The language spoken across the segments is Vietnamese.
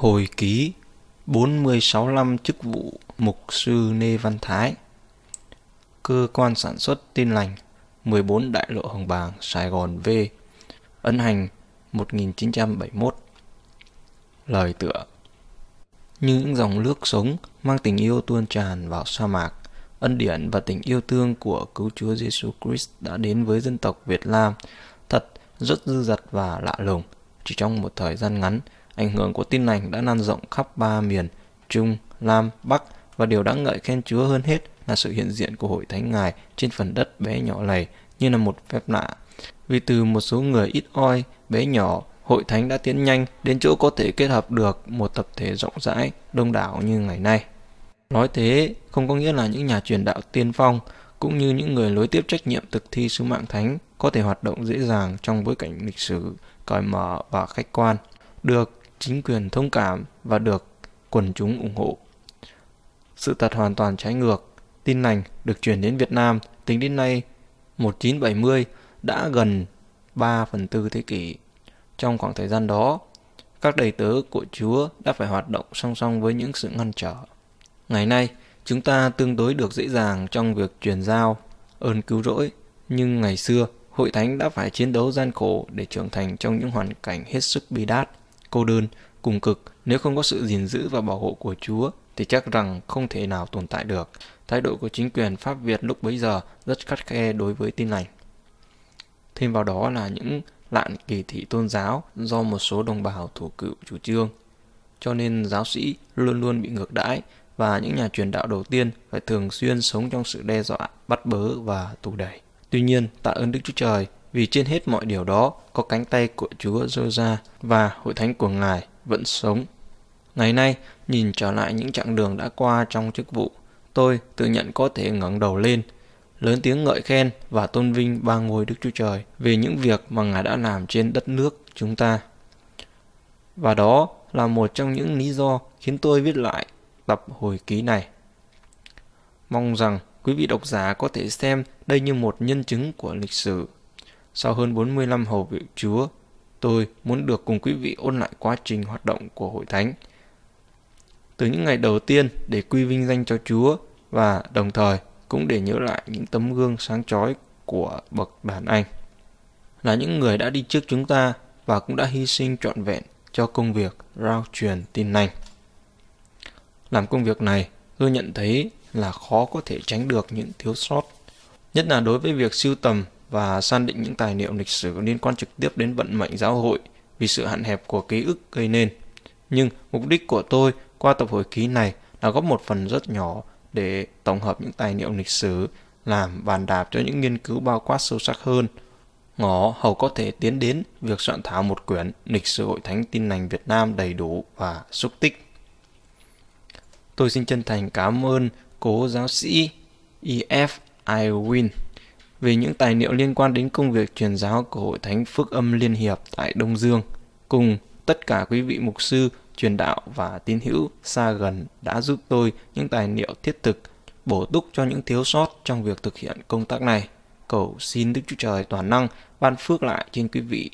Hồi ký 46 năm chức vụ Mục sư Nê Văn Thái Cơ quan sản xuất tin lành 14 Đại lộ Hồng Bàng Sài Gòn V Ấn hành 1971 Lời tựa Như những dòng nước sống mang tình yêu tuôn tràn vào sa mạc Ân điển và tình yêu thương của Cứu Chúa Giêsu Christ đã đến với dân tộc Việt Nam Thật rất dư dật và lạ lùng Chỉ trong một thời gian ngắn Ảnh hưởng của tin lành đã lan rộng khắp ba miền, Trung, Nam, Bắc và điều đáng ngợi khen chúa hơn hết là sự hiện diện của hội thánh ngài trên phần đất bé nhỏ này như là một phép lạ. Vì từ một số người ít oi, bé nhỏ, hội thánh đã tiến nhanh đến chỗ có thể kết hợp được một tập thể rộng rãi, đông đảo như ngày nay. Nói thế không có nghĩa là những nhà truyền đạo tiên phong cũng như những người lối tiếp trách nhiệm thực thi sứ mạng thánh có thể hoạt động dễ dàng trong bối cảnh lịch sử cởi mở và khách quan. Được chính quyền thông cảm và được quần chúng ủng hộ. Sự thật hoàn toàn trái ngược, tin lành được chuyển đến Việt Nam tính đến nay 1970 đã gần 3 phần tư thế kỷ. Trong khoảng thời gian đó, các đầy tớ của Chúa đã phải hoạt động song song với những sự ngăn trở. Ngày nay, chúng ta tương đối được dễ dàng trong việc truyền giao, ơn cứu rỗi, nhưng ngày xưa, hội thánh đã phải chiến đấu gian khổ để trưởng thành trong những hoàn cảnh hết sức bi đát cô đơn, cùng cực, nếu không có sự gìn giữ và bảo hộ của Chúa thì chắc rằng không thể nào tồn tại được. Thái độ của chính quyền Pháp Việt lúc bấy giờ rất khắt khe đối với tin lành. Thêm vào đó là những lạn kỳ thị tôn giáo do một số đồng bào thủ cựu chủ trương. Cho nên giáo sĩ luôn luôn bị ngược đãi và những nhà truyền đạo đầu tiên phải thường xuyên sống trong sự đe dọa, bắt bớ và tù đẩy. Tuy nhiên, tạ ơn Đức Chúa Trời, vì trên hết mọi điều đó có cánh tay của Chúa giơ ra và hội thánh của Ngài vẫn sống. Ngày nay, nhìn trở lại những chặng đường đã qua trong chức vụ, tôi tự nhận có thể ngẩng đầu lên, lớn tiếng ngợi khen và tôn vinh ba ngôi Đức Chúa Trời về những việc mà Ngài đã làm trên đất nước chúng ta. Và đó là một trong những lý do khiến tôi viết lại tập hồi ký này. Mong rằng quý vị độc giả có thể xem đây như một nhân chứng của lịch sử sau hơn 45 hầu việc Chúa, tôi muốn được cùng quý vị ôn lại quá trình hoạt động của hội thánh. Từ những ngày đầu tiên để quy vinh danh cho Chúa và đồng thời cũng để nhớ lại những tấm gương sáng chói của bậc đàn anh. Là những người đã đi trước chúng ta và cũng đã hy sinh trọn vẹn cho công việc rao truyền tin lành. Làm công việc này, tôi nhận thấy là khó có thể tránh được những thiếu sót, nhất là đối với việc sưu tầm và san định những tài liệu lịch sử liên quan trực tiếp đến vận mệnh giáo hội vì sự hạn hẹp của ký ức gây nên. Nhưng mục đích của tôi qua tập hồi ký này là góp một phần rất nhỏ để tổng hợp những tài liệu lịch sử, làm bàn đạp cho những nghiên cứu bao quát sâu sắc hơn. Ngõ hầu có thể tiến đến việc soạn thảo một quyển lịch sử hội thánh tin lành Việt Nam đầy đủ và xúc tích. Tôi xin chân thành cảm ơn cố giáo sĩ E.F. Irwin về những tài liệu liên quan đến công việc truyền giáo của Hội Thánh Phước Âm Liên Hiệp tại Đông Dương, cùng tất cả quý vị mục sư, truyền đạo và tín hữu xa gần đã giúp tôi những tài liệu thiết thực, bổ túc cho những thiếu sót trong việc thực hiện công tác này. Cầu xin Đức Chúa Trời toàn năng ban phước lại trên quý vị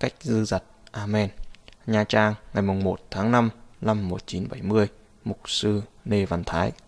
cách dư dật. Amen. Nha Trang, ngày 1 tháng 5 năm 1970, Mục sư Lê Văn Thái.